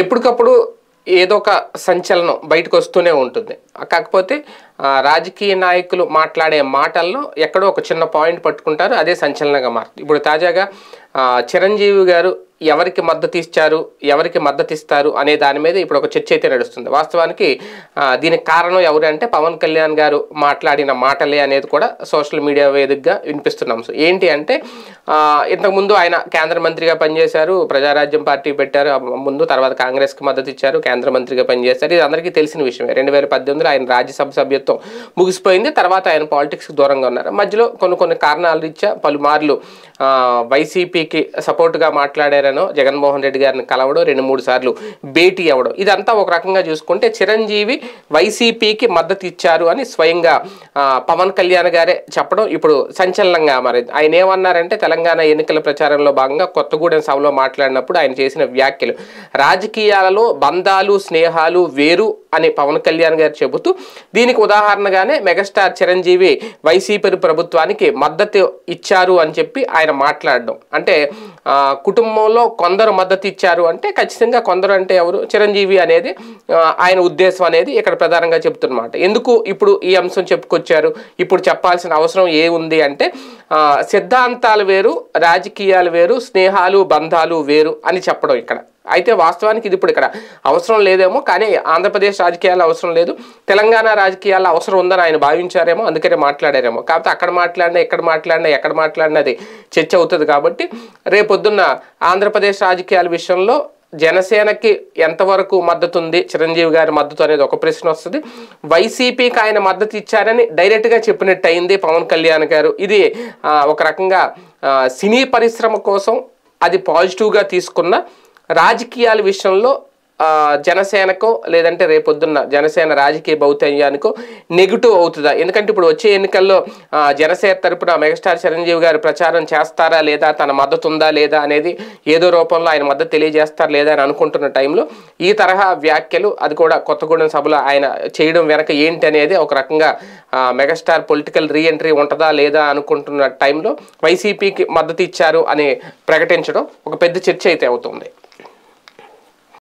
ఎప్పటికప్పుడు ఏదో ఒక సంచలనం బయటకు వస్తూనే ఉంటుంది కాకపోతే రాజకీయ నాయకులు మాట్లాడే మాటల్లో ఎక్కడో ఒక చిన్న పాయింట్ పట్టుకుంటారు అదే సంచలనంగా మారుతుంది ఇప్పుడు తాజాగా చిరంజీవి గారు ఎవరికి మద్దతు ఇచ్చారు ఎవరికి మద్దతు ఇస్తారు అనే దాని మీద ఇప్పుడు ఒక చర్చ అయితే నడుస్తుంది వాస్తవానికి దీనికి కారణం ఎవరంటే పవన్ కళ్యాణ్ గారు మాట్లాడిన మాటలే అనేది కూడా సోషల్ మీడియా వేదికగా వినిపిస్తున్నాం సో ఏంటి అంటే ఇంతకుముందు ఆయన కేంద్ర మంత్రిగా పనిచేశారు ప్రజారాజ్యం పార్టీ పెట్టారు ముందు తర్వాత కాంగ్రెస్కి మద్దతు ఇచ్చారు కేంద్ర మంత్రిగా పనిచేశారు ఇది అందరికీ తెలిసిన విషయమే రెండు వేల పద్దెనిమిదిలో ఆయన రాజ్యసభ సభ్యత్వం ముగిసిపోయింది తర్వాత ఆయన పాలిటిక్స్కి దూరంగా ఉన్నారు మధ్యలో కొన్ని కొన్ని కారణాలు రీత్యా పలుమార్లు వైసీపీకి సపోర్ట్గా మాట్లాడారు ఎవరైనా జగన్మోహన్ రెడ్డి గారిని కలవడం రెండు మూడు సార్లు భేటీ అవ్వడం ఇదంతా ఒక రకంగా చూసుకుంటే చిరంజీవి వైసీపీకి మద్దతు ఇచ్చారు అని స్వయంగా పవన్ కళ్యాణ్ గారే చెప్పడం ఇప్పుడు సంచలనంగా మారింది ఆయన ఏమన్నారంటే తెలంగాణ ఎన్నికల ప్రచారంలో భాగంగా కొత్తగూడెం సభలో మాట్లాడినప్పుడు ఆయన చేసిన వ్యాఖ్యలు రాజకీయాలలో బంధాలు స్నేహాలు వేరు అని పవన్ కళ్యాణ్ గారు చెబుతూ దీనికి ఉదాహరణగానే మెగాస్టార్ చిరంజీవి వైసీపీ ప్రభుత్వానికి మద్దతు ఇచ్చారు అని చెప్పి ఆయన మాట్లాడడం అంటే కుటుంబంలో సందర్భంలో కొందరు మద్దతు ఇచ్చారు అంటే ఖచ్చితంగా కొందరు అంటే ఎవరు చిరంజీవి అనేది ఆయన ఉద్దేశం అనేది ఇక్కడ ప్రధానంగా చెప్తున్నమాట ఎందుకు ఇప్పుడు ఈ అంశం చెప్పుకొచ్చారు ఇప్పుడు చెప్పాల్సిన అవసరం ఏ ఉంది అంటే సిద్ధాంతాలు వేరు రాజకీయాలు వేరు స్నేహాలు బంధాలు వేరు అని చెప్పడం ఇక్కడ అయితే వాస్తవానికి ఇది ఇప్పుడు ఇక్కడ అవసరం లేదేమో కానీ ఆంధ్రప్రదేశ్ రాజకీయాలు అవసరం లేదు తెలంగాణ రాజకీయాలు అవసరం ఉందని ఆయన భావించారేమో అందుకనే మాట్లాడారేమో కాకపోతే అక్కడ మాట్లాడినా ఎక్కడ మాట్లాడినా ఎక్కడ మాట్లాడినా అది చర్చ అవుతుంది కాబట్టి రేపొద్దున్న ఆంధ్రప్రదేశ్ రాజకీయాల విషయంలో జనసేనకి ఎంతవరకు మద్దతు ఉంది చిరంజీవి గారి మద్దతు అనేది ఒక ప్రశ్న వస్తుంది వైసీపీకి ఆయన మద్దతు ఇచ్చారని డైరెక్ట్గా చెప్పినట్టు అయింది పవన్ కళ్యాణ్ గారు ఇది ఒక రకంగా సినీ పరిశ్రమ కోసం అది పాజిటివ్గా తీసుకున్న రాజకీయాల విషయంలో జనసేనకో లేదంటే రేపొద్దున్న జనసేన రాజకీయ భౌతయ్యానికో నెగిటివ్ అవుతుందా ఎందుకంటే ఇప్పుడు వచ్చే ఎన్నికల్లో జనసేన తరపున మెగాస్టార్ చిరంజీవి గారు ప్రచారం చేస్తారా లేదా తన మద్దతు ఉందా లేదా అనేది ఏదో రూపంలో ఆయన మద్దతు తెలియజేస్తారా లేదా అని అనుకుంటున్న టైంలో ఈ తరహా వ్యాఖ్యలు అది కూడా కొత్తగూడెం సభలో ఆయన చేయడం వెనక ఏంటి అనేది ఒక రకంగా మెగాస్టార్ పొలిటికల్ రీఎంట్రీ ఉంటుందా లేదా అనుకుంటున్న టైంలో వైసీపీకి మద్దతు ఇచ్చారు అని ప్రకటించడం ఒక పెద్ద చర్చ అయితే అవుతుంది